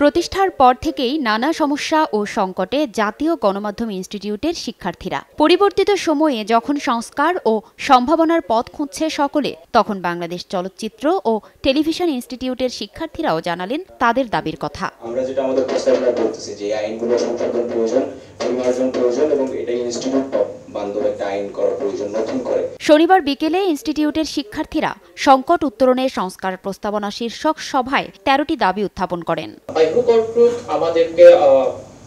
প্রতিষ্ঠার পর থেকেই নানা সমস্যা ও সংকটে জাতীয় গণমাধ্যম ইনস্টিটিউটের শিক্ষার্থীরা পরিবর্তিত সময়ে যখন সংস্কার ও সম্ভাবনার পথ খুঁজছে সকলে তখন বাংলাদেশ চলচ্চিত্র ও টেলিভিশন ইনস্টিটিউটের শিক্ষার্থীরাও জানালেন তাদের দাবির কথা আমরা যেটা আমাদের প্রস্তাবনা করতেছি যে আইনগুলো সংশোধন প্রয়োজন পরিমার্জন প্রয়োজন এবং এটা ইনস্টিটিউট শনিবার বিকেলে ইনস্টিটিউটের শিক্ষার্থীরা সংকট উত্তরণের সংস্কার প্রস্তাবনা শীর্ষক সভায় তেরোটি দাবি উত্থাপন করেন আমাদেরকে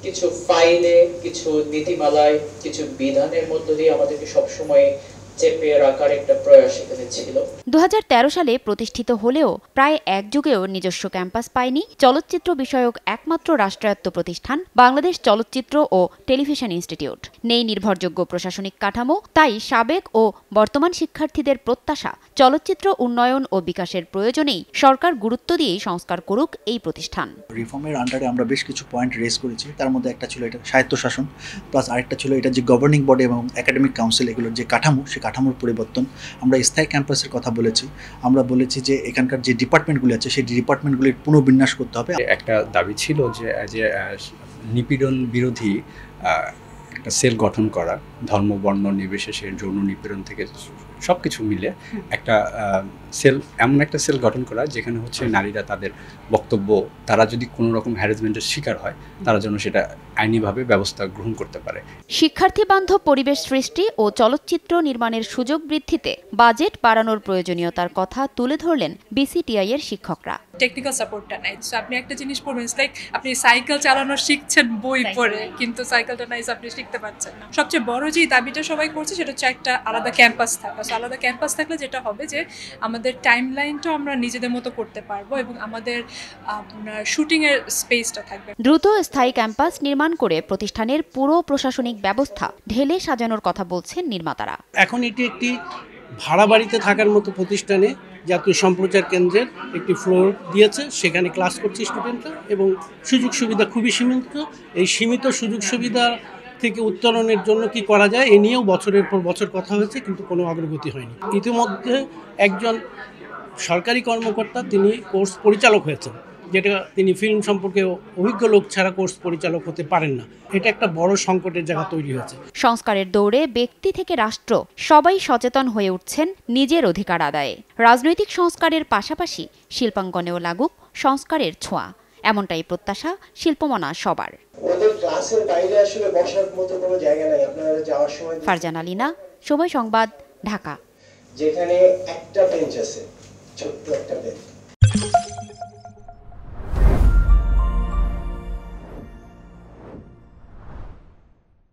কিছু ফাইলে কিছু নীতিমালায় কিছু বিধানের মধ্য দিয়ে আমাদেরকে সবসময় চেপে রাখার একটা দু সালে প্রতিষ্ঠিত হলেও প্রায় এক যুগেও নিজস্ব ক্যাম্পাস পায়নি চলচ্চিত্র বিষয়ক একমাত্র রাষ্ট্রায়ত্ত প্রতিষ্ঠান বাংলাদেশ চলচ্চিত্র ও টেলিভিশন ইনস্টিটিউট নেই নির্ভরযোগ্য প্রশাসনিক কাঠামো তাই সাবেক ও বর্তমান শিক্ষার্থীদের প্রত্যাশা চলচ্চিত্র উন্নয়ন ও বিকাশের প্রয়োজনেই সরকার গুরুত্ব দিয়েই সংস্কার করুক এই প্রতিষ্ঠান রিফর্মের আন্ডারে আমরা বেশ কিছু পয়েন্ট রেজ করেছি তার মধ্যে একটা ছিল এটা স্বায়ত্তশাসন প্লাস আরেকটা ছিল এটা যে গভর্নিং বডি এবং একাডেমিক কাউন্সিল এগুলোর যে কাঠামো সে কাঠামোর পরিবর্তন আমরা স্থায়ী ক্যাম্পাসের কথা বলেছি আমরা বলেছি যে এখানকার যে ডিপার্টমেন্টগুলি আছে সেই ডিপার্টমেন্টগুলির পুনর্বিন্যাস করতে হবে একটা দাবি ছিল যে যে নিপীড়ন বিরোধী একটা সেল গঠন করা ধর্ম বর্ণ নির্বিশেষে যৌন নিপীড়ন থেকে সব কিছু মিলে একটা সেল এমন একটা সেল গঠন করা যেখানে হচ্ছে নারীরা তাদের বক্তব্য তারা যদি কোনো রকম হ্যারাসমেন্টের শিকার হয় তারা যেন সেটা আইনিভাবে ব্যবস্থা গ্রহণ করতে পারে শিক্ষার্থী বান্ধব পরিবেশ সৃষ্টি ও চলচ্চিত্র নির্মাণের সুযোগ বৃদ্ধিতে বাজেট বাড়ানোর প্রয়োজনীয়তার কথা তুলে ধরলেন বিসিটিআই এর শিক্ষকরা টেকনিক্যাল সাপোর্টটা নাই সো আপনি একটা জিনিস পড়বেন লাইক আপনি সাইকেল চালানো শিখছেন বই পড়ে কিন্তু সাইকেলটা নাই আপনি শিখতে পারছেন না সবচেয়ে বড় আরও যে দাবিটা সবাই করছে সেটা হচ্ছে একটা আলাদা ক্যাম্পাস থাকা আলাদা ক্যাম্পাস থাকলে যেটা হবে যে আমাদের টাইম লাইনটাও আমরা নিজেদের মতো করতে পারবো এবং আমাদের আপনার শুটিংয়ের স্পেসটা থাকবে দ্রুত স্থায়ী ক্যাম্পাস নির্মাণ করে প্রতিষ্ঠানের পুরো প্রশাসনিক ব্যবস্থা ঢেলে সাজানোর কথা বলছেন নির্মাতারা এখন এটি একটি ভাড়া বাড়িতে থাকার মতো প্রতিষ্ঠানে জাতীয় সম্প্রচার কেন্দ্রের একটি ফ্লোর দিয়েছে সেখানে ক্লাস করছে স্টুডেন্টরা এবং সুযোগ সুবিধা খুবই সীমিত এই সীমিত সুযোগ সুবিধা থেকে উত্তরণের জন্য কি করা যায় এ নিয়েও বছরের পর বছর কথা হয়েছে কিন্তু কোনো অগ্রগতি হয়নি ইতিমধ্যে একজন সরকারি কর্মকর্তা তিনি কোর্স পরিচালক হয়েছেন যেটা তিনি ফিল্ম সম্পর্কে অভিজ্ঞ লোক ছাড়া কোর্স পরিচালক হতে পারেন না এটা একটা বড় সংকটের জায়গা তৈরি হয়েছে সংস্কারের দৌড়ে ব্যক্তি থেকে রাষ্ট্র সবাই সচেতন হয়ে উঠছেন নিজের অধিকার আদায়ে রাজনৈতিক সংস্কারের পাশাপাশি শিল্পাঙ্গনেও লাগুক সংস্কারের ছোঁয়া এমনটাই প্রত্যাশা শিল্পমনা সবার বাইরে আসলে বসার মতো কোনো জায়গা নাই যাওয়ার সময় ফারজানা আলিনা সময় সংবাদ ঢাকা যেখানে একটা বেঞ্চ আছে ছোট্ট একটা বেঞ্চ